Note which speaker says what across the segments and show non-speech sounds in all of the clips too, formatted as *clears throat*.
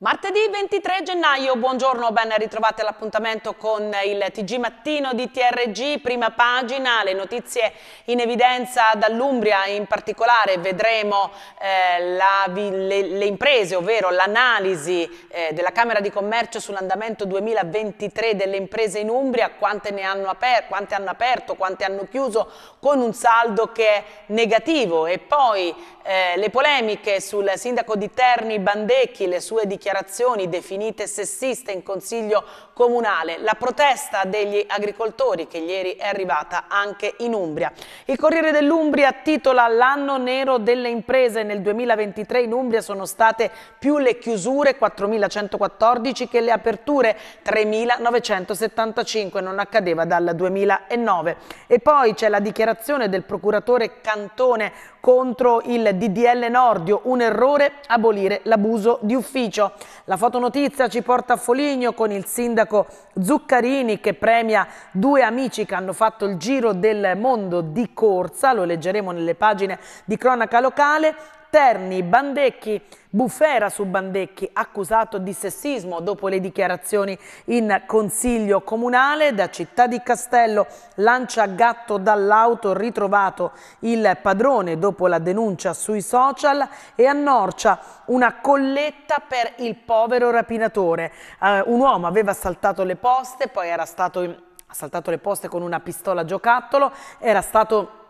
Speaker 1: Martedì 23 gennaio, buongiorno, ben ritrovate all'appuntamento con il TG Mattino di TRG, prima pagina, le notizie in evidenza dall'Umbria, in particolare vedremo eh, la, le, le, imprese, ovvero l'analisi eh, della Camera di Commercio sull'andamento 2023 delle imprese in Umbria, quante, ne hanno aper quante hanno aperto, quante hanno chiuso, con un saldo che è negativo e poi eh, le polemiche sul sindaco di Terni Bandecchi, le sue dichiarazioni dichiarazioni definite sessiste in Consiglio comunale, la protesta degli agricoltori che ieri è arrivata anche in Umbria. Il Corriere dell'Umbria titola l'anno nero delle imprese. Nel 2023 in Umbria sono state più le chiusure 4.114 che le aperture 3.975, non accadeva dal 2009. E poi c'è la dichiarazione del procuratore Cantone contro il DDL Nordio, un errore abolire l'abuso di ufficio. La fotonotizia ci porta a Foligno con il sindaco sindaco Zuccarini che premia due amici che hanno fatto il giro del mondo di corsa, lo leggeremo nelle pagine di cronaca locale, interni, Bandecchi, bufera su Bandecchi, accusato di sessismo dopo le dichiarazioni in Consiglio Comunale, da Città di Castello lancia gatto dall'auto, ritrovato il padrone dopo la denuncia sui social e a Norcia una colletta per il povero rapinatore. Eh, un uomo aveva saltato le poste, poi era stato... In, assaltato le poste con una pistola giocattolo, era stato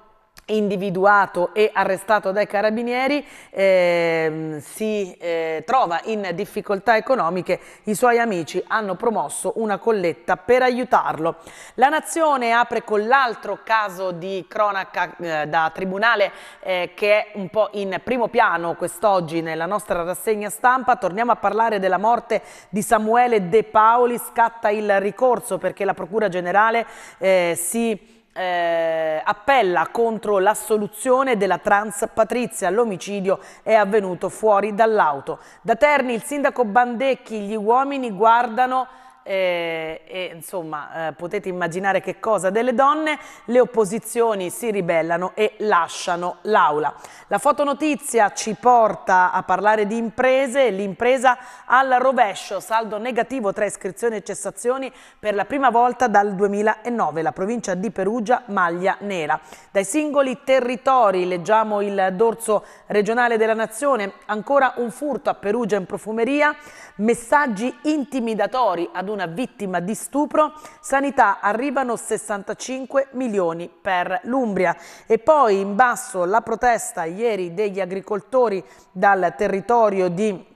Speaker 1: individuato e arrestato dai carabinieri, eh, si eh, trova in difficoltà economiche, i suoi amici hanno promosso una colletta per aiutarlo. La Nazione apre con l'altro caso di cronaca eh, da tribunale eh, che è un po' in primo piano quest'oggi nella nostra rassegna stampa, torniamo a parlare della morte di Samuele De Paoli, scatta il ricorso perché la Procura Generale eh, si eh, appella contro l'assoluzione della trans Patrizia. L'omicidio è avvenuto fuori dall'auto. Da Terni il sindaco Bandecchi, gli uomini guardano eh, e insomma eh, potete immaginare che cosa delle donne, le opposizioni si ribellano e lasciano l'aula. La fotonotizia ci porta a parlare di imprese, l'impresa al rovescio, saldo negativo tra iscrizioni e cessazioni per la prima volta dal 2009, la provincia di Perugia maglia nera. Dai singoli territori leggiamo il dorso regionale della nazione, ancora un furto a Perugia in profumeria, messaggi intimidatori ad un una vittima di stupro, sanità arrivano 65 milioni per l'Umbria. E poi in basso la protesta ieri degli agricoltori dal territorio di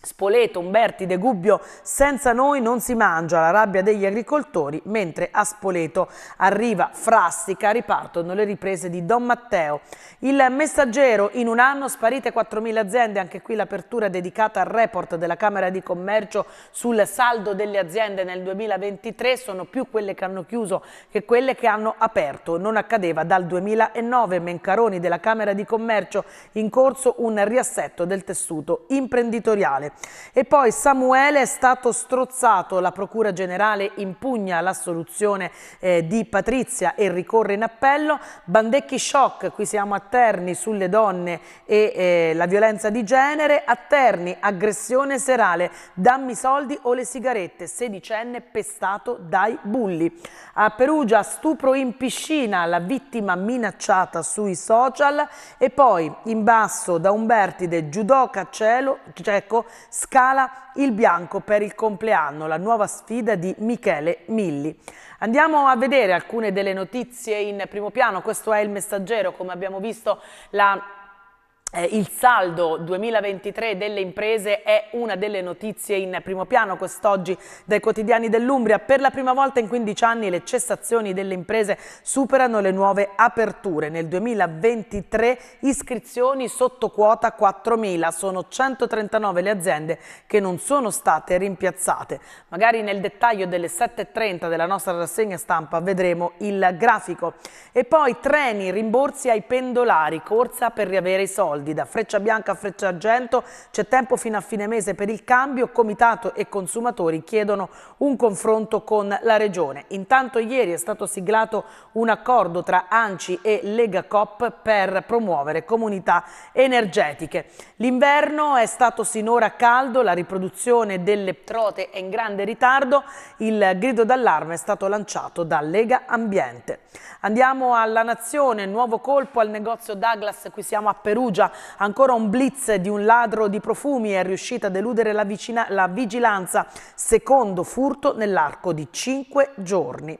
Speaker 1: Spoleto, Umberti, De Gubbio, senza noi non si mangia la rabbia degli agricoltori, mentre a Spoleto arriva Frastica, ripartono le riprese di Don Matteo. Il messaggero, in un anno sparite 4.000 aziende, anche qui l'apertura dedicata al report della Camera di Commercio sul saldo delle aziende nel 2023, sono più quelle che hanno chiuso che quelle che hanno aperto, non accadeva dal 2009, Mencaroni della Camera di Commercio, in corso un riassetto del tessuto imprenditoriale generale. E poi Samuele è stato strozzato, la procura generale impugna l'assoluzione eh, di Patrizia e ricorre in appello. Bandecchi shock, qui siamo a Terni sulle donne e eh, la violenza di genere, a Terni aggressione serale, dammi soldi o le sigarette, sedicenne pestato dai bulli. A Perugia stupro in piscina, la vittima minacciata sui social e poi in basso da Umbertide, judoka cielo, cieco, scala il bianco per il compleanno, la nuova sfida di Michele Milli. Andiamo a vedere alcune delle notizie in primo piano, questo è il messaggero, come abbiamo visto la eh, il saldo 2023 delle imprese è una delle notizie in primo piano quest'oggi dai quotidiani dell'Umbria. Per la prima volta in 15 anni le cessazioni delle imprese superano le nuove aperture. Nel 2023 iscrizioni sotto quota 4.000. Sono 139 le aziende che non sono state rimpiazzate. Magari nel dettaglio delle 7.30 della nostra rassegna stampa vedremo il grafico. E poi treni, rimborsi ai pendolari, corsa per riavere i soldi soldi da Freccia Bianca a Freccia Argento, c'è tempo fino a fine mese per il cambio, comitato e consumatori chiedono un confronto con la regione. Intanto ieri è stato siglato un accordo tra ANCI e Lega Cop per promuovere comunità energetiche. L'inverno è stato sinora caldo, la riproduzione delle trote è in grande ritardo, il grido d'allarme è stato lanciato da Lega Ambiente. Andiamo alla Nazione, nuovo colpo al negozio Douglas, qui siamo a Perugia, ancora un blitz di un ladro di profumi è riuscito a deludere la, vicina, la vigilanza, secondo furto nell'arco di 5 giorni.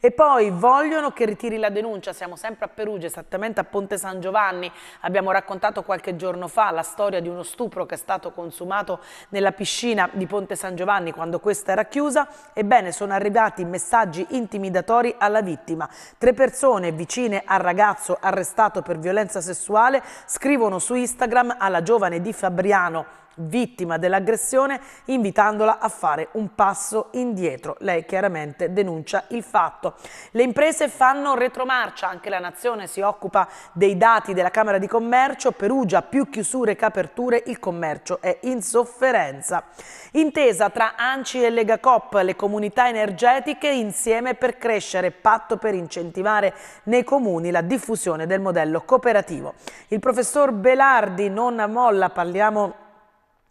Speaker 1: E poi vogliono che ritiri la denuncia, siamo sempre a Perugia, esattamente a Ponte San Giovanni, abbiamo raccontato qualche giorno fa la storia di uno stupro che è stato consumato nella piscina di Ponte San Giovanni quando questa era chiusa, ebbene sono arrivati messaggi intimidatori alla vittima. Tre persone vicine al ragazzo arrestato per violenza sessuale scrivono scrivono su Instagram alla giovane di Fabriano vittima dell'aggressione invitandola a fare un passo indietro. Lei chiaramente denuncia il fatto. Le imprese fanno retromarcia, anche la Nazione si occupa dei dati della Camera di Commercio, Perugia più chiusure che aperture, il commercio è in sofferenza. Intesa tra Anci e Lega Cop, le comunità energetiche insieme per crescere, patto per incentivare nei comuni la diffusione del modello cooperativo. Il professor Belardi non molla, parliamo di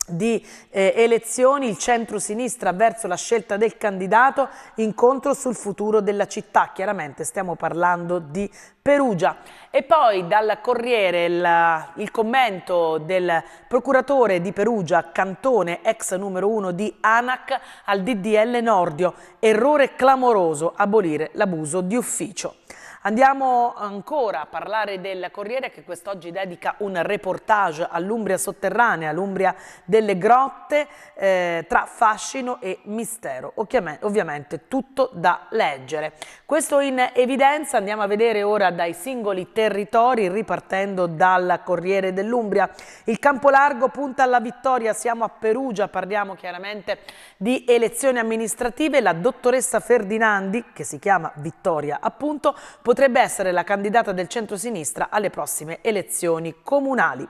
Speaker 1: di eh, elezioni il centro-sinistra verso la scelta del candidato incontro sul futuro della città chiaramente stiamo parlando di Perugia e poi dal Corriere il, il commento del procuratore di Perugia Cantone ex numero uno di ANAC al DDL Nordio errore clamoroso abolire l'abuso di ufficio Andiamo ancora a parlare del Corriere che quest'oggi dedica un reportage all'Umbria sotterranea, all'Umbria delle grotte, eh, tra fascino e mistero. Ovviamente tutto da leggere. Questo in evidenza, andiamo a vedere ora dai singoli territori, ripartendo dal Corriere dell'Umbria. Il campo largo punta alla vittoria, siamo a Perugia, parliamo chiaramente di elezioni amministrative. La dottoressa Ferdinandi, che si chiama Vittoria appunto, potrebbe essere la candidata del centro-sinistra alle prossime elezioni comunali.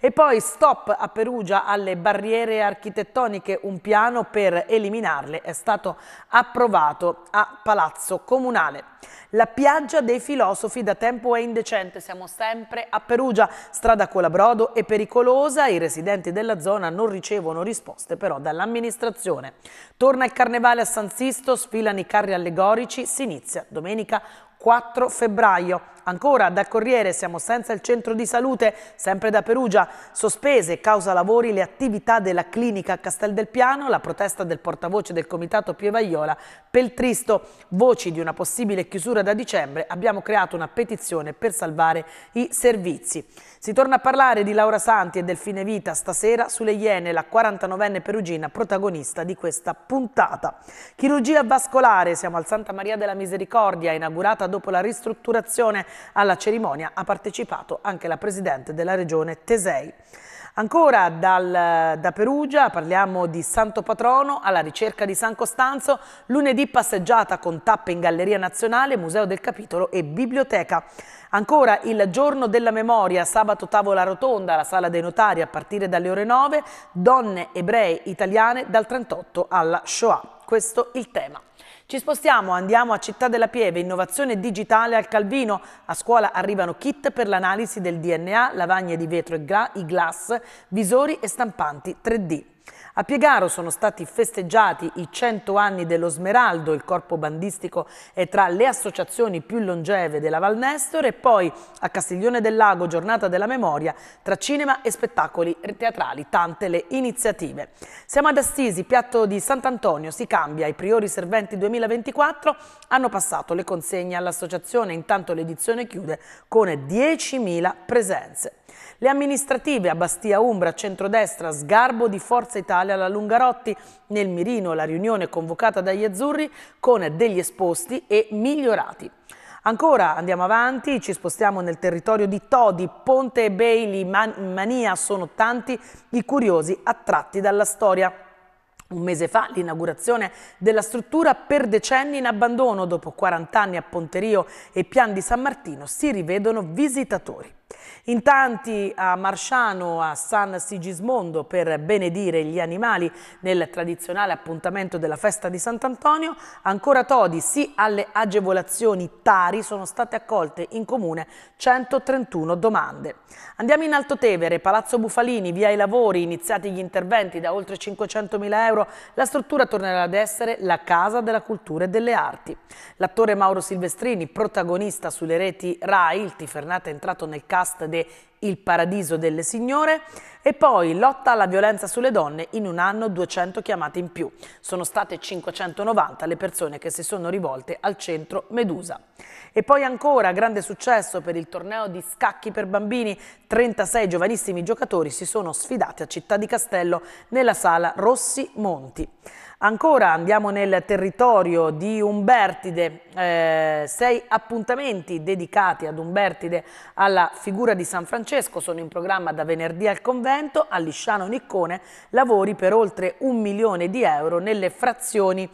Speaker 1: E poi stop a Perugia alle barriere architettoniche, un piano per eliminarle è stato approvato a Palazzo Comunale. La piaggia dei filosofi da tempo è indecente, siamo sempre a Perugia, strada Colabrodo è pericolosa, i residenti della zona non ricevono risposte però dall'amministrazione. Torna il carnevale a San Sisto, sfilano i carri allegorici, si inizia domenica 4 febbraio. Ancora da Corriere siamo senza il centro di salute, sempre da Perugia, sospese causa lavori le attività della clinica a Castel del Piano, la protesta del portavoce del comitato Pievaiola, Peltristo, voci di una possibile chiusura da dicembre, abbiamo creato una petizione per salvare i servizi. Si torna a parlare di Laura Santi e del fine vita stasera sulle Iene, la 49enne perugina protagonista di questa puntata. Chirurgia vascolare, siamo al Santa Maria della Misericordia, inaugurata dopo la ristrutturazione. Alla cerimonia ha partecipato anche la Presidente della Regione Tesei. Ancora dal, da Perugia parliamo di Santo Patrono alla ricerca di San Costanzo, lunedì passeggiata con tappe in Galleria Nazionale, Museo del Capitolo e Biblioteca. Ancora il giorno della memoria, sabato tavola rotonda alla Sala dei Notari a partire dalle ore 9, donne ebrei italiane dal 38 alla Shoah. Questo il tema. Ci spostiamo, andiamo a Città della Pieve, innovazione digitale al Calvino. A scuola arrivano kit per l'analisi del DNA, lavagne di vetro e glass, visori e stampanti 3D. A Piegaro sono stati festeggiati i 100 anni dello Smeraldo, il corpo bandistico è tra le associazioni più longeve della Val Nestore e poi a Castiglione del Lago, giornata della memoria, tra cinema e spettacoli teatrali, tante le iniziative. Siamo ad Assisi, piatto di Sant'Antonio, si cambia, i priori serventi 2024 hanno passato le consegne all'associazione, intanto l'edizione chiude con 10.000 presenze. Le amministrative a Bastia Umbra, centrodestra, sgarbo di Forza Italia alla Lungarotti, nel mirino la riunione convocata dagli azzurri con degli esposti e migliorati. Ancora andiamo avanti, ci spostiamo nel territorio di Todi, Ponte e Bailey, Man Mania, sono tanti i curiosi attratti dalla storia. Un mese fa l'inaugurazione della struttura per decenni in abbandono, dopo 40 anni a Ponterio e Pian di San Martino si rivedono visitatori. In tanti a Marciano, a San Sigismondo per benedire gli animali nel tradizionale appuntamento della festa di Sant'Antonio, ancora Todi sì alle agevolazioni Tari sono state accolte in comune 131 domande. Andiamo in Altotevere, Palazzo Bufalini, via i lavori, iniziati gli interventi da oltre 500.000 euro, la struttura tornerà ad essere la Casa della Cultura e delle Arti. L'attore Mauro Silvestrini, protagonista sulle reti RAI, il tifernate è entrato nel campo podcast de Il Paradiso delle Signore e poi lotta alla violenza sulle donne in un anno 200 chiamate in più. Sono state 590 le persone che si sono rivolte al centro Medusa. E poi ancora grande successo per il torneo di scacchi per bambini, 36 giovanissimi giocatori si sono sfidati a Città di Castello nella sala Rossi Monti. Ancora andiamo nel territorio di Umbertide, eh, sei appuntamenti dedicati ad Umbertide alla figura di San Francesco sono in programma da venerdì al convento, a Lisciano Niccone lavori per oltre un milione di euro nelle frazioni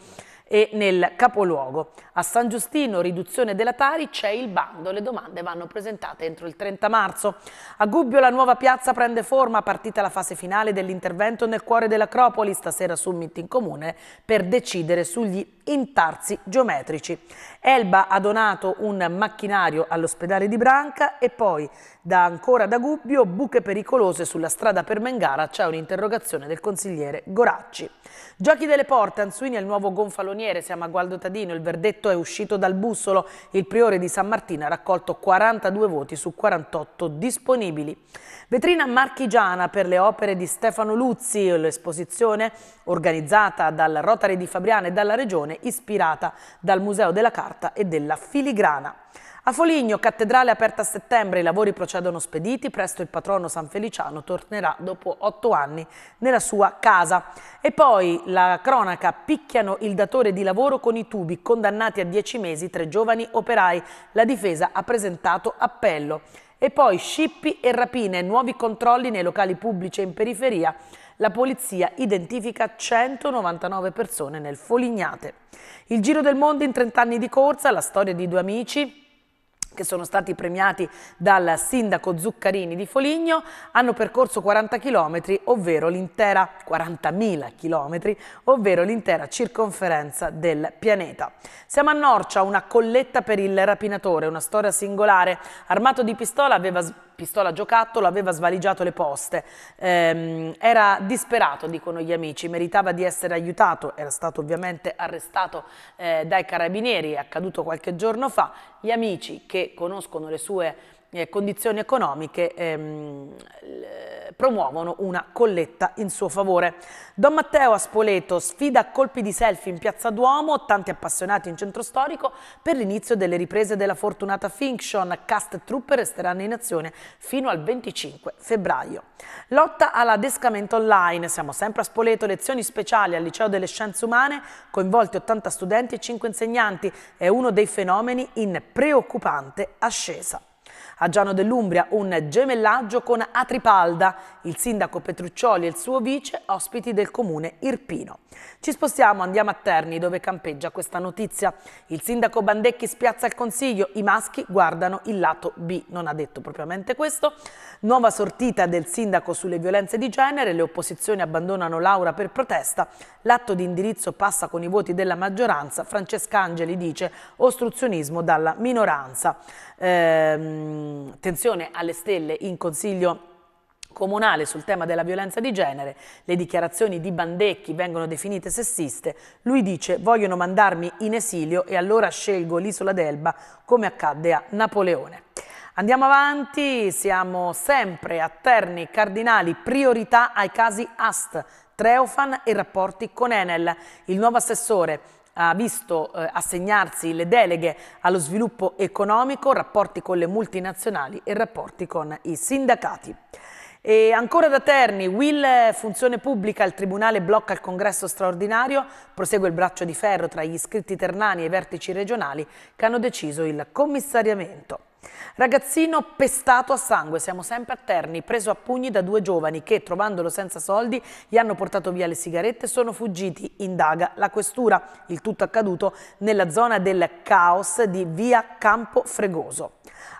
Speaker 1: e nel capoluogo. A San Giustino, riduzione della Tari, c'è il bando, le domande vanno presentate entro il 30 marzo. A Gubbio la nuova piazza prende forma, partita la fase finale dell'intervento nel cuore dell'Acropoli, stasera summit in comune per decidere sugli intarsi geometrici. Elba ha donato un macchinario all'ospedale di Branca e poi da ancora da Gubbio buche pericolose sulla strada per Mengara c'è un'interrogazione del consigliere Goracci. Giochi delle porte, Anzuini è il nuovo gonfaloniere, siamo a Gualdo Tadino, il verdetto è uscito dal bussolo, il priore di San Martino ha raccolto 42 voti su 48 disponibili. Vetrina marchigiana per le opere di Stefano Luzzi, l'esposizione organizzata dal Rotary di Fabriano e dalla Regione, ispirata dal Museo della Carta carta e della filigrana. A Foligno, cattedrale aperta a settembre, i lavori procedono spediti, presto il patrono San Feliciano tornerà dopo otto anni nella sua casa. E poi la cronaca, picchiano il datore di lavoro con i tubi, condannati a dieci mesi tre giovani operai. La difesa ha presentato appello. E poi scippi e rapine, nuovi controlli nei locali pubblici e in periferia la polizia identifica 199 persone nel Folignate. Il giro del mondo in 30 anni di corsa, la storia di due amici che sono stati premiati dal sindaco Zuccarini di Foligno, hanno percorso 40 km, ovvero l'intera 40.000 km, ovvero l'intera circonferenza del pianeta. Siamo a Norcia, una colletta per il rapinatore, una storia singolare. Armato di pistola aveva pistola giocattolo, aveva svaligiato le poste. Ehm, era disperato, dicono gli amici, meritava di essere aiutato, era stato ovviamente arrestato eh, dai carabinieri, è accaduto qualche giorno fa. Gli amici che conoscono le sue eh, condizioni economiche ehm, promuovono una colletta in suo favore. Don Matteo a Spoleto sfida a colpi di selfie in Piazza Duomo, tanti appassionati in centro storico, per l'inizio delle riprese della fortunata Finction. Cast truppe resteranno in azione fino al 25 febbraio. Lotta all'adescamento online. Siamo sempre a Spoleto, lezioni speciali al Liceo delle Scienze Umane, coinvolti 80 studenti e 5 insegnanti. È uno dei fenomeni in preoccupante ascesa. A Giano dell'Umbria un gemellaggio con Atripalda, il sindaco Petruccioli e il suo vice ospiti del comune Irpino. Ci spostiamo, andiamo a Terni dove campeggia questa notizia. Il sindaco Bandecchi spiazza il consiglio, i maschi guardano il lato B, non ha detto propriamente questo. Nuova sortita del sindaco sulle violenze di genere, le opposizioni abbandonano Laura per protesta, l'atto di indirizzo passa con i voti della maggioranza, Francesca Angeli dice ostruzionismo dalla minoranza. Ehm, Ehm, tensione alle stelle in consiglio comunale sul tema della violenza di genere, le dichiarazioni di Bandecchi vengono definite sessiste, lui dice vogliono mandarmi in esilio e allora scelgo l'isola d'Elba come accadde a Napoleone. Andiamo avanti, siamo sempre a Terni, Cardinali, priorità ai casi AST, Treofan e rapporti con Enel. Il nuovo assessore ha visto eh, assegnarsi le deleghe allo sviluppo economico, rapporti con le multinazionali e rapporti con i sindacati. E ancora da Terni, Will Funzione Pubblica, il Tribunale blocca il congresso straordinario, prosegue il braccio di ferro tra gli iscritti ternani e i vertici regionali che hanno deciso il commissariamento. Ragazzino pestato a sangue, siamo sempre a Terni, preso a pugni da due giovani che, trovandolo senza soldi, gli hanno portato via le sigarette e sono fuggiti, indaga la questura. Il tutto accaduto nella zona del caos di via Campo Fregoso.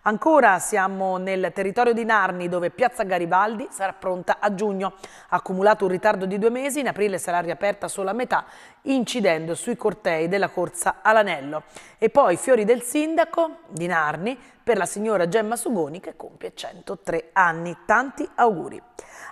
Speaker 1: Ancora siamo nel territorio di Narni dove Piazza Garibaldi sarà pronta a giugno. Accumulato un ritardo di due mesi, in aprile sarà riaperta solo a metà, incidendo sui cortei della corsa all'anello. E poi fiori del sindaco di Narni per la signora Gemma Sugoni che compie 103 anni. Tanti auguri.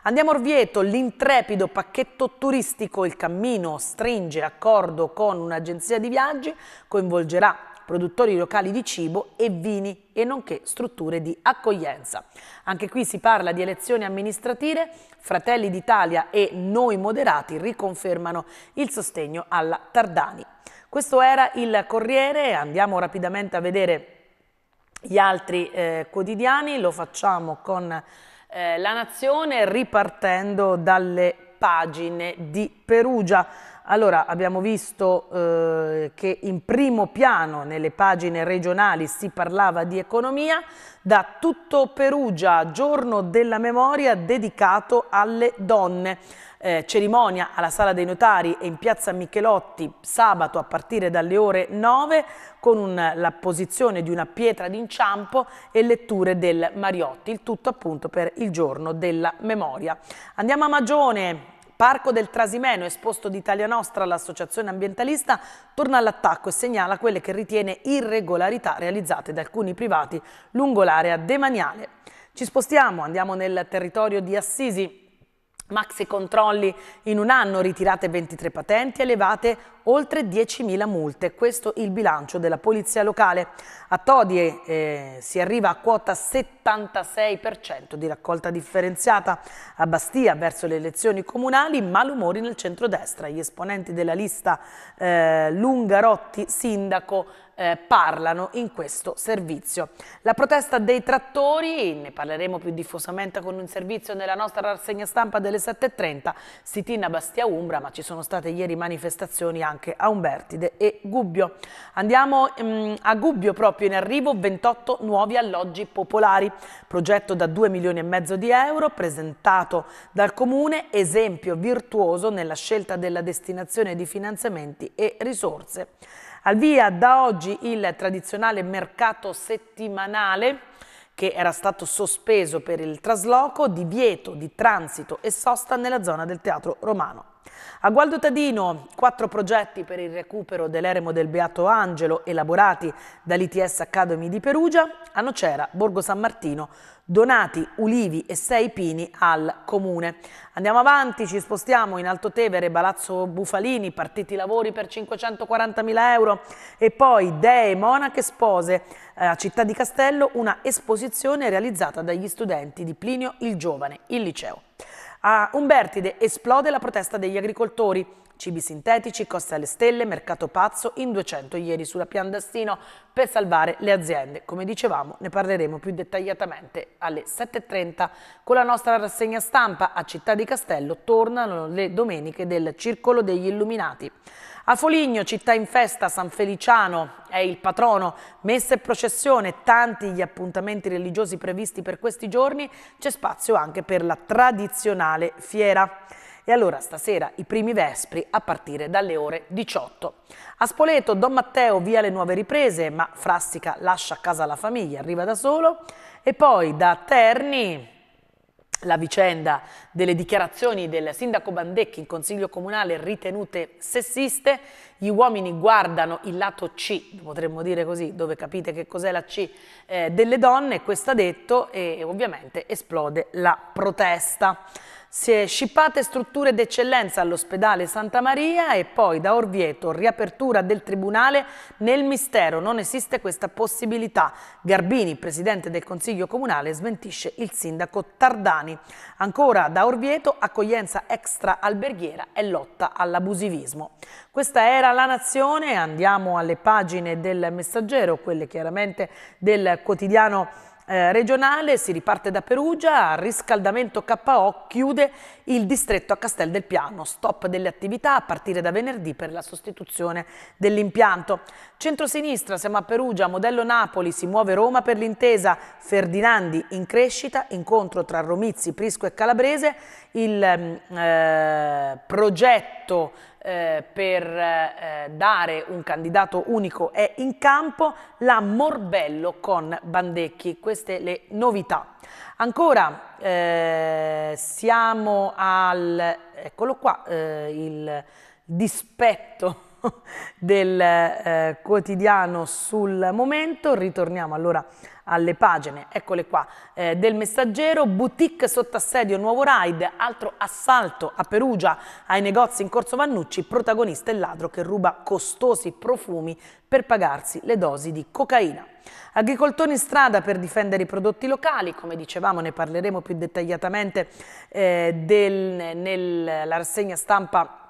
Speaker 1: Andiamo a Orvieto, l'intrepido pacchetto turistico Il Cammino stringe accordo con un'agenzia di viaggi, coinvolgerà produttori locali di cibo e vini e nonché strutture di accoglienza. Anche qui si parla di elezioni amministrative, Fratelli d'Italia e Noi Moderati riconfermano il sostegno alla Tardani. Questo era il Corriere, andiamo rapidamente a vedere gli altri eh, quotidiani, lo facciamo con eh, La Nazione ripartendo dalle pagine di Perugia. Allora, abbiamo visto eh, che in primo piano nelle pagine regionali si parlava di economia, da tutto Perugia, giorno della memoria dedicato alle donne. Eh, cerimonia alla Sala dei Notari e in Piazza Michelotti sabato a partire dalle ore 9 con un, la posizione di una pietra d'inciampo e letture del Mariotti, il tutto appunto per il giorno della memoria. Andiamo a Magione, Parco del Trasimeno, esposto d'Italia Nostra all'associazione ambientalista, torna all'attacco e segnala quelle che ritiene irregolarità realizzate da alcuni privati lungo l'area demaniale. Ci spostiamo, andiamo nel territorio di Assisi, Maxi controlli in un anno, ritirate 23 patenti e levate oltre 10.000 multe. Questo il bilancio della Polizia Locale. A Todi eh, si arriva a quota 76% di raccolta differenziata. A Bastia, verso le elezioni comunali, malumori nel centrodestra. Gli esponenti della lista eh, Lungarotti, sindaco, eh, parlano in questo servizio. La protesta dei trattori, ne parleremo più diffusamente con un servizio nella nostra rassegna stampa delle 7.30, Sitina Bastia Umbra, ma ci sono state ieri manifestazioni anche a Umbertide e Gubbio. Andiamo mh, mm, a Gubbio proprio in arrivo 28 nuovi alloggi popolari, progetto da 2 milioni e mezzo di euro presentato dal comune, esempio virtuoso nella scelta della destinazione di finanziamenti e risorse. Al via da oggi il tradizionale mercato settimanale che era stato sospeso per il trasloco, divieto di transito e sosta nella zona del Teatro Romano. A Gualdo Tadino, quattro progetti per il recupero dell'eremo del Beato Angelo elaborati dall'ITS Academy di Perugia, a Nocera, Borgo San Martino, donati ulivi e sei pini al comune. Andiamo avanti, ci spostiamo in Alto Tevere, Palazzo Bufalini, partiti lavori per 540.000 euro e poi Dee, Monache Spose, eh, a Città di Castello, una esposizione realizzata dagli studenti di Plinio il Giovane, il liceo. A Umbertide esplode la protesta degli agricoltori. Cibi sintetici, coste alle stelle, mercato pazzo, in 200 ieri sulla Pian d'Astino per salvare le aziende. Come dicevamo ne parleremo più dettagliatamente alle 7.30 con la nostra rassegna stampa. A Città di Castello tornano le domeniche del Circolo degli Illuminati. A Foligno, città in festa, San Feliciano è il patrono, messa e processione, tanti gli appuntamenti religiosi previsti per questi giorni, c'è spazio anche per la tradizionale fiera. E allora stasera i primi vespri a partire dalle ore 18. A Spoleto Don Matteo via le nuove riprese, ma Frassica lascia a casa la famiglia, arriva da solo. E poi da Terni la vicenda delle dichiarazioni del sindaco Bandecchi in consiglio comunale ritenute sessiste, gli uomini guardano il lato C, potremmo dire così, dove capite che cos'è la C, eh, delle donne, questo ha detto e ovviamente esplode la protesta. Si è scippate strutture d'eccellenza all'ospedale Santa Maria e poi da Orvieto riapertura del tribunale nel mistero. Non esiste questa possibilità. Garbini, presidente del Consiglio Comunale, smentisce il sindaco Tardani. Ancora da Orvieto accoglienza extra alberghiera e lotta all'abusivismo. Questa era La Nazione, andiamo alle pagine del Messaggero, quelle chiaramente del quotidiano eh, regionale, si riparte da Perugia, riscaldamento KO chiude il distretto a Castel del Piano, stop delle attività a partire da venerdì per la sostituzione dell'impianto. Centrosinistra, siamo a Perugia, modello Napoli, si muove Roma per l'intesa, Ferdinandi in crescita, incontro tra Romizzi, Prisco e Calabrese, il mm, eh, progetto eh, per eh, dare un candidato unico è in campo, la Morbello con Bandecchi, queste le novità. Ancora eh, siamo al, eccolo qua, eh, il dispetto *laughs* del eh, quotidiano sul momento. Ritorniamo allora alle pagine, eccole qua, eh, del messaggero, boutique sotto assedio, nuovo raid, altro assalto a Perugia ai negozi in Corso Vannucci, protagonista il ladro che ruba costosi profumi per pagarsi le dosi di cocaina. Agricoltori in strada per difendere i prodotti locali, come dicevamo ne parleremo più dettagliatamente eh, nella rassegna stampa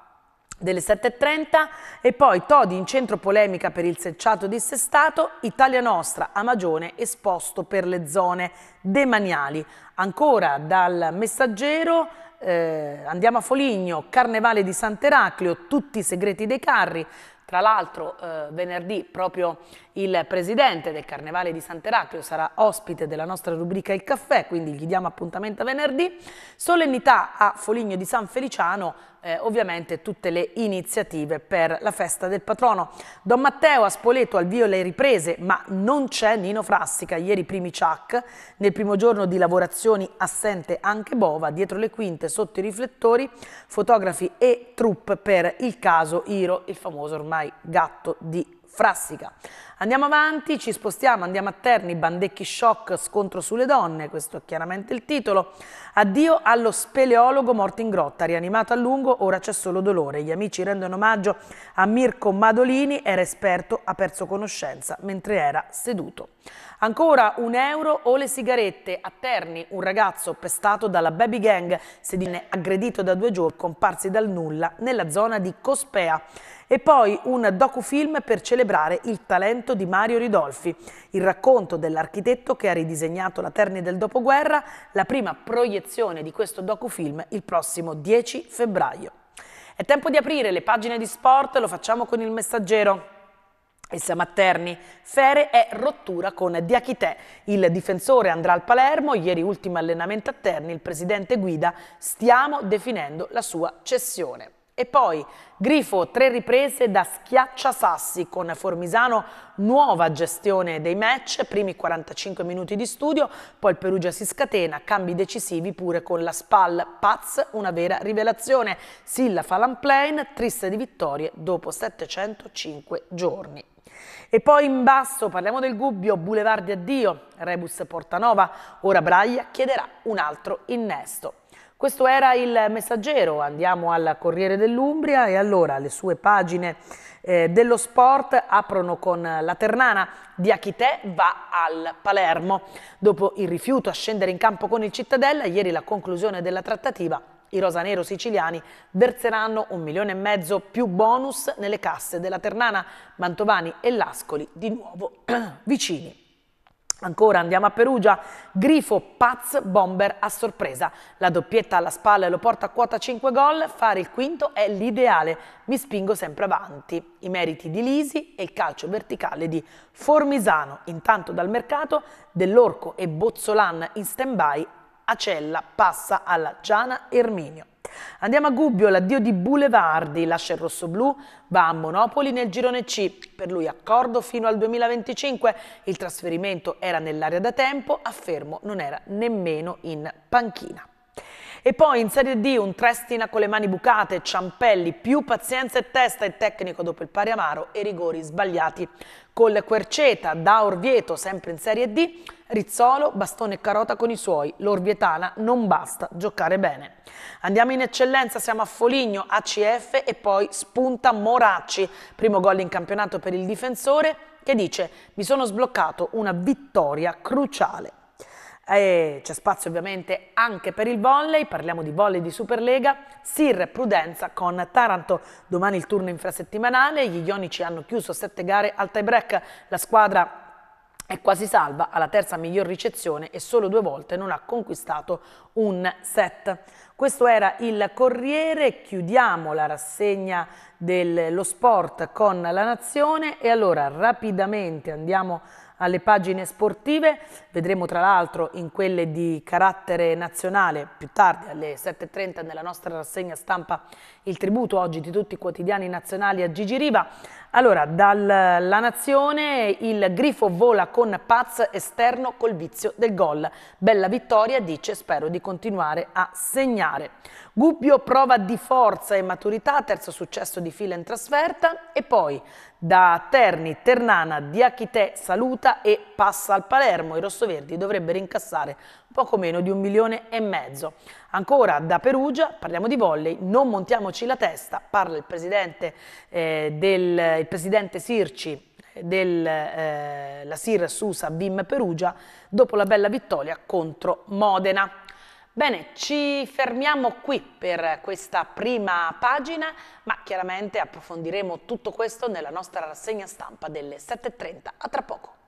Speaker 1: delle 7.30 e poi Todi in centro polemica per il selciato dissestato, Italia Nostra a Magione esposto per le zone demaniali. Ancora dal messaggero eh, andiamo a Foligno, Carnevale di Sant'Eraclio, tutti i segreti dei carri, tra l'altro eh, venerdì proprio il presidente del Carnevale di Sant'Eraclio sarà ospite della nostra rubrica Il Caffè, quindi gli diamo appuntamento a venerdì. Solennità a Foligno di San Feliciano, eh, ovviamente tutte le iniziative per la festa del patrono. Don Matteo a Spoleto al vio le riprese, ma non c'è Nino Frassica, ieri primi ciac, nel primo giorno di lavorazioni assente anche Bova, dietro le quinte, sotto i riflettori, fotografi e troupe per il caso Iro, il famoso ormai gatto di Frassica. Andiamo avanti, ci spostiamo, andiamo a Terni, Bandecchi Shock, scontro sulle donne, questo è chiaramente il titolo. Addio allo speleologo morto in grotta, rianimato a lungo, ora c'è solo dolore. Gli amici rendono omaggio a Mirko Madolini, era esperto, ha perso conoscenza mentre era seduto. Ancora un euro o le sigarette. A Terni un ragazzo pestato dalla baby gang, sedine aggredito da due giorni comparsi dal nulla nella zona di Cospea. E poi un docufilm per celebrare il talento di Mario Ridolfi, il racconto dell'architetto che ha ridisegnato la Terni del dopoguerra, la prima proiezione di questo docufilm il prossimo 10 febbraio. È tempo di aprire le pagine di sport, lo facciamo con il messaggero. Essa Materni, Fere è rottura con Diachite. Il difensore andrà al Palermo, ieri ultimo allenamento a Terni, il presidente guida, stiamo definendo la sua cessione. E poi Grifo, tre riprese da schiacciasassi con Formisano, nuova gestione dei match, primi 45 minuti di studio, poi il Perugia si scatena, cambi decisivi pure con la SPAL, Paz, una vera rivelazione, Silla fa triste di vittorie dopo 705 giorni. E poi in basso parliamo del Gubbio, Boulevard di Addio, Rebus Portanova, ora Braia chiederà un altro innesto. Questo era il messaggero, andiamo al Corriere dell'Umbria e allora le sue pagine eh, dello sport aprono con la Ternana, di Diachitè va al Palermo. Dopo il rifiuto a scendere in campo con il Cittadella, ieri la conclusione della trattativa i rosanero siciliani verseranno un milione e mezzo più bonus nelle casse della Ternana, Mantovani e Lascoli, di nuovo *clears throat* vicini. Ancora andiamo a Perugia, Grifo, Paz, Bomber a sorpresa. La doppietta alla spalla lo porta a quota 5 gol, fare il quinto è l'ideale, mi spingo sempre avanti. I meriti di Lisi e il calcio verticale di Formisano. Intanto dal mercato dell'Orco e Bozzolan in stand-by Acella passa alla Giana Erminio. Andiamo a Gubbio, l'addio di Boulevardi, lascia il rossoblù, va a Monopoli nel girone C, per lui accordo fino al 2025, il trasferimento era nell'area da tempo, a Fermo non era nemmeno in panchina. E poi in Serie D un Trestina con le mani bucate, Ciampelli, più pazienza e testa e tecnico dopo il pari amaro e rigori sbagliati col Querceta, da Orvieto sempre in Serie D, Rizzolo, Bastone e Carota con i suoi, l'Orvietana non basta giocare bene. Andiamo in eccellenza, siamo a Foligno, ACF e poi spunta Moracci, primo gol in campionato per il difensore che dice mi sono sbloccato una vittoria cruciale. Eh, c'è spazio ovviamente anche per il volley, parliamo di volley di Superlega, Sir Prudenza con Taranto, domani il turno infrasettimanale, gli ionici hanno chiuso sette gare al tie break, la squadra è quasi salva alla terza miglior ricezione e solo due volte non ha conquistato un set. Questo era il Corriere, chiudiamo la rassegna dello sport con la Nazione e allora rapidamente andiamo a alle pagine sportive, vedremo tra l'altro in quelle di carattere nazionale più tardi alle 7.30 nella nostra rassegna stampa il tributo oggi di tutti i quotidiani nazionali a Gigi Riva. Allora, dalla Nazione il grifo vola con Paz esterno col vizio del gol. Bella vittoria, dice, spero di continuare a segnare. Gubbio prova di forza e maturità, terzo successo di fila in trasferta e poi da Terni, Ternana, Diachite, Saluta e passa al Palermo. I rossoverdi dovrebbero incassare poco meno di un milione e mezzo. Ancora da Perugia, parliamo di volley, non montiamoci la testa, parla il presidente, eh, del, il presidente Sirci della eh, eh Sir Susa Bim Perugia dopo la bella vittoria contro Modena. Bene, ci fermiamo qui per questa prima pagina, ma chiaramente approfondiremo tutto questo nella nostra rassegna stampa delle 7.30. A tra poco.